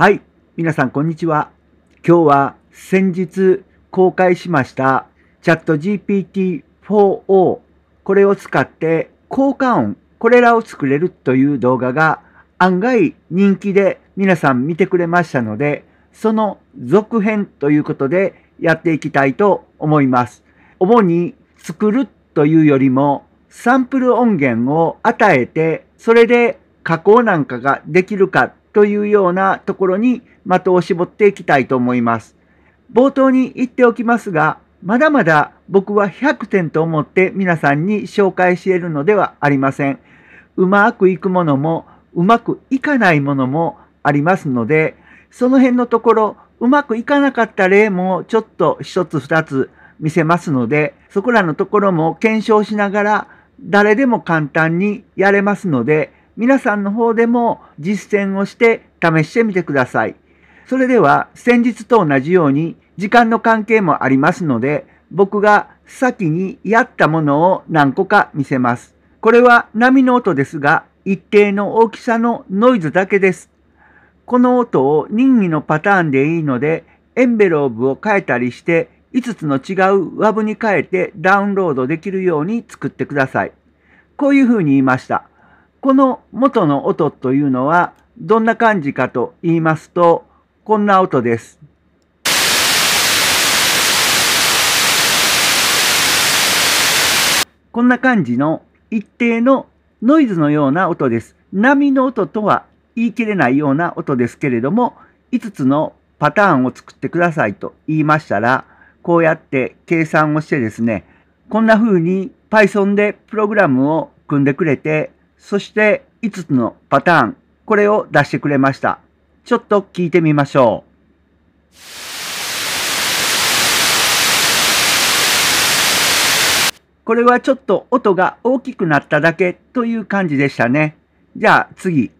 はい。皆さん、こんにちは。今日は先日公開しましたチャット GPT-4O。これを使って効果音、これらを作れるという動画が案外人気で皆さん見てくれましたので、その続編ということでやっていきたいと思います。主に作るというよりもサンプル音源を与えて、それで加工なんかができるかというようなところに的を絞っていきたいと思います。冒頭に言っておきますが、まだまだ僕は100点と思って皆さんに紹介しているのではありません。うまくいくものも、うまくいかないものもありますので、その辺のところ、うまくいかなかった例もちょっと一つ二つ見せますので、そこらのところも検証しながら、誰でも簡単にやれますので、皆さんの方でも実践をして試してみてください。それでは先日と同じように時間の関係もありますので、僕が先にやったものを何個か見せます。これは波の音ですが、一定の大きさのノイズだけです。この音を任意のパターンでいいので、エンベローブを変えたりして、5つの違うワブに変えてダウンロードできるように作ってください。こういうふうに言いました。この元の音というのはどんな感じかと言いますと、こんな音です。こんな感じの一定のノイズのような音です。波の音とは言い切れないような音ですけれども、5つのパターンを作ってくださいと言いましたら、こうやって計算をしてですね、こんな風に Python でプログラムを組んでくれてそして5つのパターン、これを出してくれました。ちょっと聞いてみましょう。これはちょっと音が大きくなっただけという感じでしたね。じゃあ次。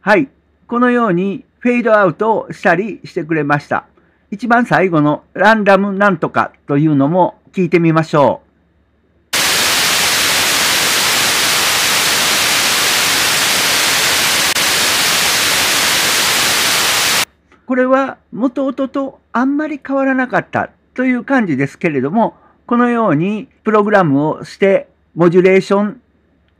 はい、このようにフェードアウトをしたりしてくれました。一番最後のランダムなんとかというのも聞いてみましょう。これは元音とあんまり変わらなかったという感じですけれども、このようにプログラムをして、モジュレーション、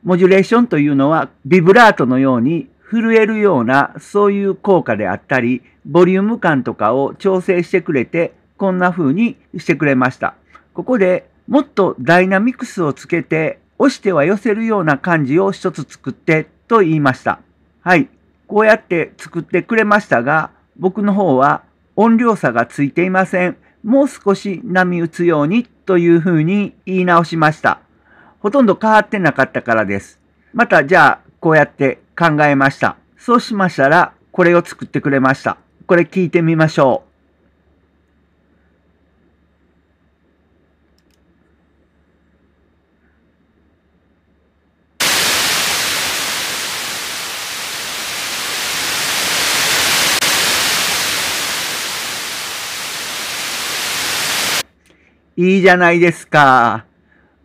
モジュレーションというのはビブラートのように震えるようなそういう効果であったり、ボリューム感とかを調整してくれて、こんな風にしてくれました。ここでもっとダイナミクスをつけて、押しては寄せるような感じを一つ作ってと言いました。はい。こうやって作ってくれましたが、僕の方は音量差がついていません。もう少し波打つようにという風に言い直しました。ほとんど変わってなかったからです。またじゃあこうやって考えました。そうしましたら、これを作ってくれました。これ聞いてみましょう。いいじゃないですか。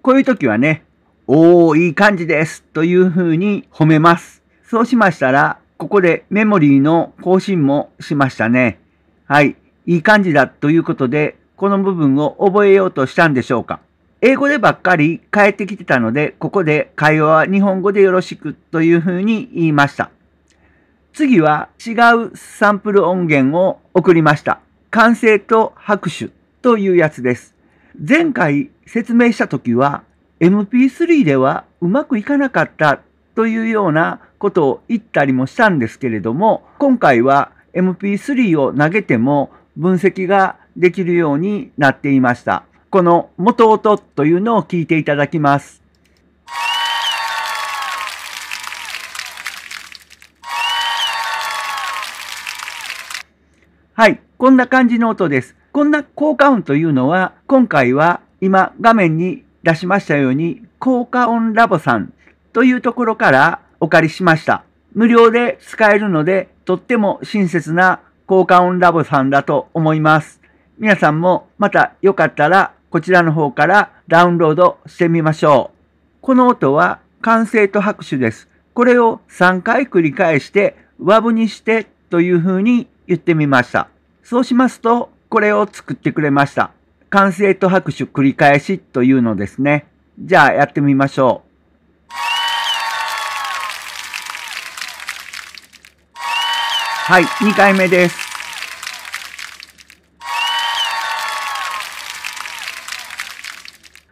こういう時はね、おー、いい感じです。というふうに褒めます。そうしましたら、ここでメモリーの更新もしましたね。はい。いい感じだということで、この部分を覚えようとしたんでしょうか。英語でばっかり変えてきてたので、ここで会話は日本語でよろしくというふうに言いました。次は違うサンプル音源を送りました。完成と拍手というやつです。前回説明した時は MP3 ではうまくいかなかったというようなことを言ったりもしたんですけれども、今回は MP3 を投げても分析ができるようになっていました。この元音というのを聞いていただきます。はい、こんな感じの音です。こんな効果音というのは、今回は今画面に出しましたように、効果音ラボさんというところからお借りしました。無料で使えるので、とっても親切な効果音ラボさんだと思います。皆さんもまたよかったらこちらの方からダウンロードしてみましょう。この音は歓声と拍手です。これを3回繰り返してワブにしてという風に言ってみました。そうしますとこれを作ってくれました。歓声と拍手繰り返しというのですね。じゃあやってみましょう。はい、2回目です。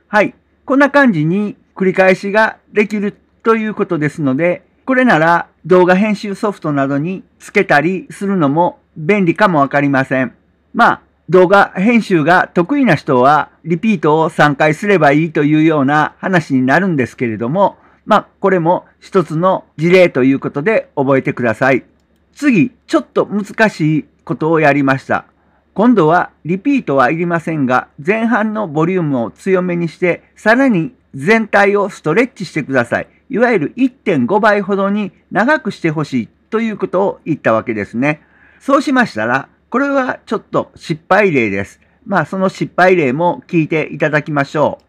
はい、こんな感じに繰り返しができるということですので、これなら動画編集ソフトなどにつけたりするのも便利かもわかりません。まあ、動画編集が得意な人はリピートを3回すればいいというような話になるんですけれども、まあ、これも一つの事例ということで覚えてください。次、ちょっと難しいことをやりました。今度はリピートはいりませんが、前半のボリュームを強めにして、さらに全体をストレッチしてください。いわゆる1.5倍ほどに長くしてほしいということを言ったわけですね。そうしましたら、これはちょっと失敗例です。まあその失敗例も聞いていただきましょう。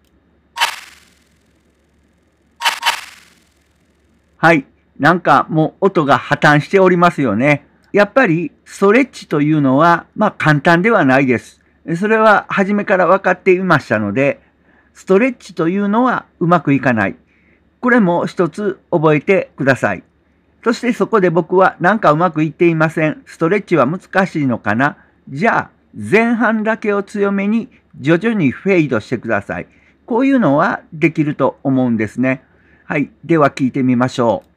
はい。なんかもう音が破綻しておりますよね。やっぱりストレッチというのは、まあ簡単ではないです。それは初めから分かっていましたので、ストレッチというのはうまくいかない。これも一つ覚えてください。そしてそこで僕はなんかうまくいっていません。ストレッチは難しいのかなじゃあ、前半だけを強めに徐々にフェイドしてください。こういうのはできると思うんですね。はい。では聞いてみましょう。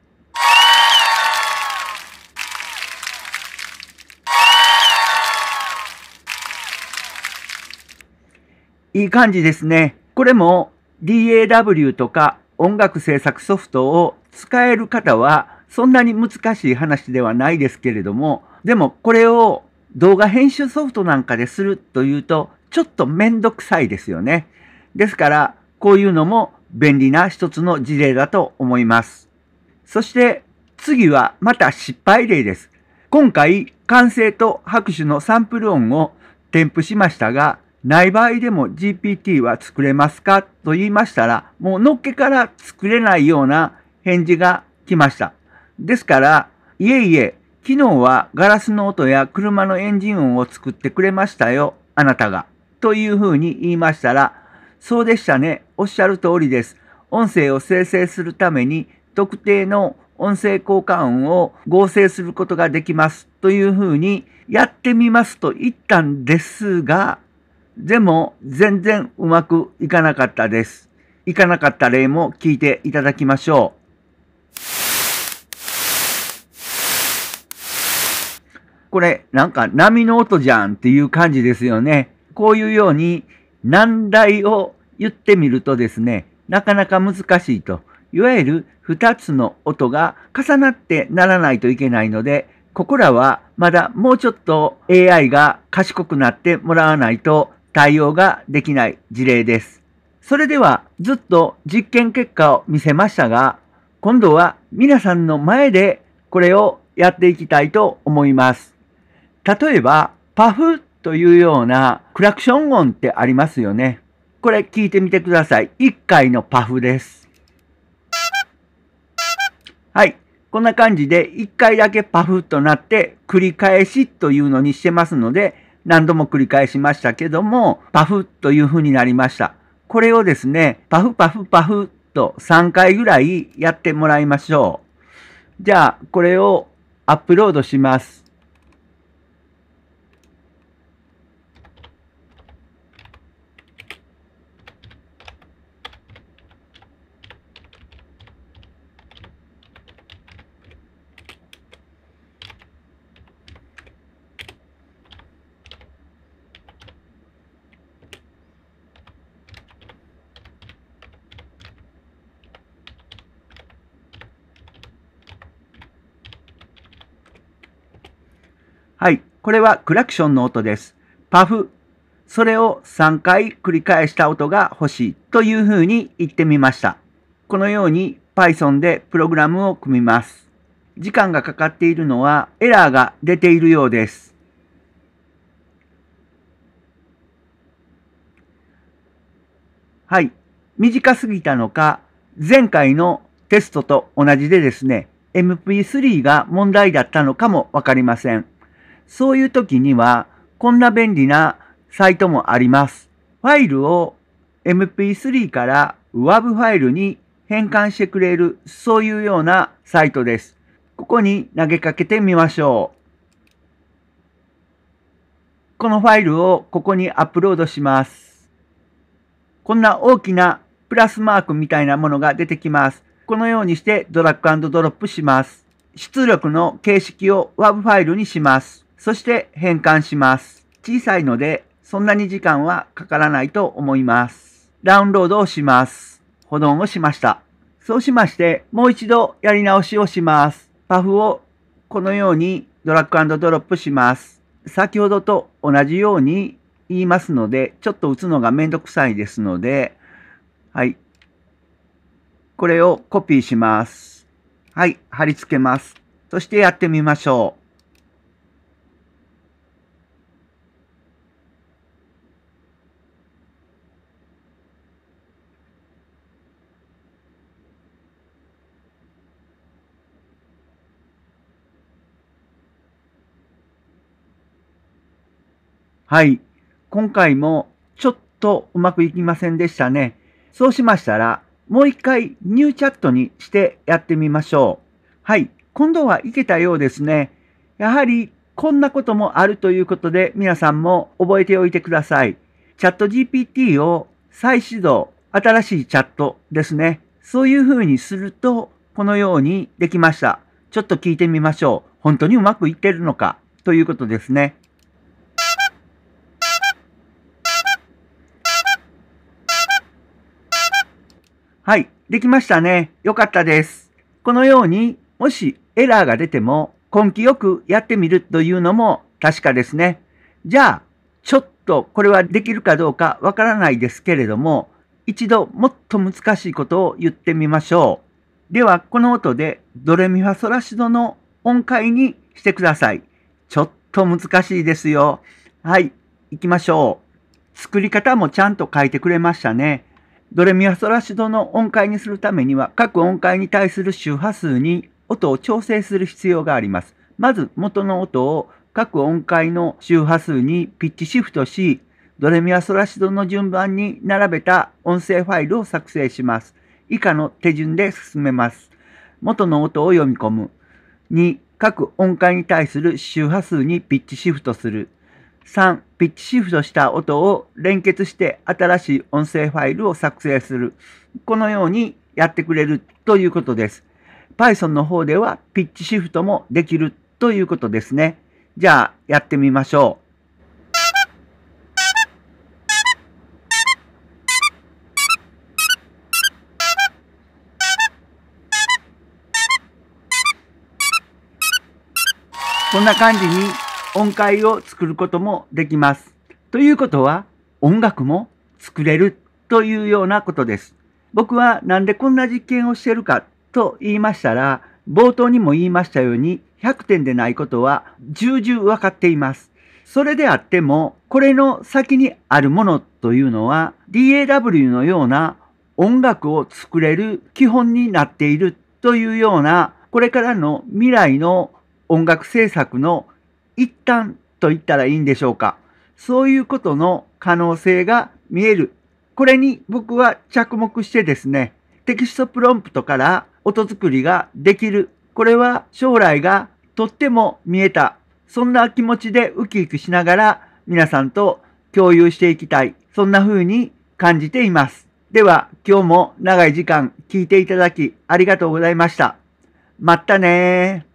いい感じですね。これも DAW とか音楽制作ソフトを使える方はそんなに難しい話ではないですけれども、でもこれを動画編集ソフトなんかでするというとちょっとめんどくさいですよね。ですからこういうのも便利な一つの事例だと思います。そして次はまた失敗例です。今回、完成と拍手のサンプル音を添付しましたが、ない場合でも GPT は作れますかと言いましたら、もうのっけから作れないような返事が来ました。ですから、いえいえ、昨日はガラスの音や車のエンジン音を作ってくれましたよ、あなたが。というふうに言いましたら、そうでしたね、おっしゃる通りです。音声を生成するために特定の音声交換音を合成することができますというふうにやってみますと言ったんですが、でも全然うまくいかなかったです。いかなかった例も聞いていただきましょう。これなんか波の音じゃんっていう感じですよね。こういうように難題を言ってみるとですね、なかなか難しいと。いわゆる2つの音が重なってならないといけないので、ここらはまだもうちょっと AI が賢くなってもらわないと対応ができない事例です。それではずっと実験結果を見せましたが、今度は皆さんの前でこれをやっていきたいと思います。例えば、パフというようなクラクション音ってありますよね。これ聞いてみてください。1回のパフです。はい。こんな感じで1回だけパフとなって繰り返しというのにしてますので、何度も繰り返しましたけども、パフという風になりました。これをですね、パフパフパフと3回ぐらいやってもらいましょう。じゃあ、これをアップロードします。はい。これはクラクションの音です。パフ。それを3回繰り返した音が欲しいというふうに言ってみました。このように Python でプログラムを組みます。時間がかかっているのはエラーが出ているようです。はい。短すぎたのか、前回のテストと同じでですね、MP3 が問題だったのかもわかりません。そういう時には、こんな便利なサイトもあります。ファイルを MP3 から WAV ファイルに変換してくれる、そういうようなサイトです。ここに投げかけてみましょう。このファイルをここにアップロードします。こんな大きなプラスマークみたいなものが出てきます。このようにしてドラッグドロップします。出力の形式を WAV ファイルにします。そして変換します。小さいので、そんなに時間はかからないと思います。ダウンロードをします。保存をしました。そうしまして、もう一度やり直しをします。パフをこのようにドラッグドロップします。先ほどと同じように言いますので、ちょっと打つのがめんどくさいですので、はい。これをコピーします。はい、貼り付けます。そしてやってみましょう。はい。今回もちょっとうまくいきませんでしたね。そうしましたら、もう一回ニューチャットにしてやってみましょう。はい。今度はいけたようですね。やはりこんなこともあるということで皆さんも覚えておいてください。チャット GPT を再始動、新しいチャットですね。そういう風にするとこのようにできました。ちょっと聞いてみましょう。本当にうまくいってるのかということですね。はい、できましたね。よかったです。このように、もしエラーが出ても根気よくやってみるというのも確かですね。じゃあ、ちょっとこれはできるかどうかわからないですけれども、一度もっと難しいことを言ってみましょう。では、この音でドレミファソラシドの音階にしてください。ちょっと難しいですよ。はい、行きましょう。作り方もちゃんと書いてくれましたね。ドレミファソラシドの音階にするためには、各音階に対する周波数に音を調整する必要があります。まず、元の音を各音階の周波数にピッチシフトし、ドレミファソラシドの順番に並べた音声ファイルを作成します。以下の手順で進めます。元の音を読み込む。2、各音階に対する周波数にピッチシフトする。3、ピッチシフトした音を連結して新しい音声ファイルを作成する。このようにやってくれるということです。Python の方ではピッチシフトもできるということですね。じゃあやってみましょう。こんな感じに音階を作ることもできます。ということは、音楽も作れるというようなことです。僕はなんでこんな実験をしてるかと言いましたら、冒頭にも言いましたように、100点でないことは重々分かっています。それであっても、これの先にあるものというのは、DAW のような音楽を作れる基本になっているというような、これからの未来の音楽制作の一旦と言ったらいいんでしょうか。そういうことの可能性が見える。これに僕は着目してですね、テキストプロンプトから音作りができる。これは将来がとっても見えた。そんな気持ちでウキウキしながら皆さんと共有していきたい。そんな風に感じています。では今日も長い時間聞いていただきありがとうございました。まったね